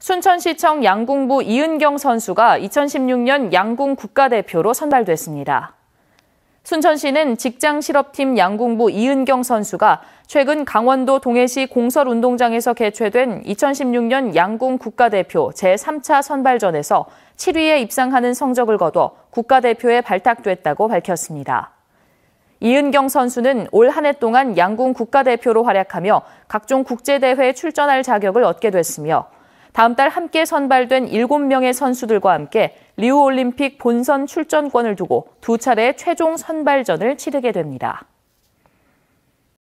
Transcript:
순천시청 양궁부 이은경 선수가 2016년 양궁 국가대표로 선발됐습니다. 순천시는 직장실업팀 양궁부 이은경 선수가 최근 강원도 동해시 공설운동장에서 개최된 2016년 양궁 국가대표 제3차 선발전에서 7위에 입상하는 성적을 거둬 국가대표에 발탁됐다고 밝혔습니다. 이은경 선수는 올 한 해 동안 양궁 국가대표로 활약하며 각종 국제대회에 출전할 자격을 얻게 됐으며 다음 달 함께 선발된 7명의 선수들과 함께 리우올림픽 본선 출전권을 두고 두 차례 최종 선발전을 치르게 됩니다.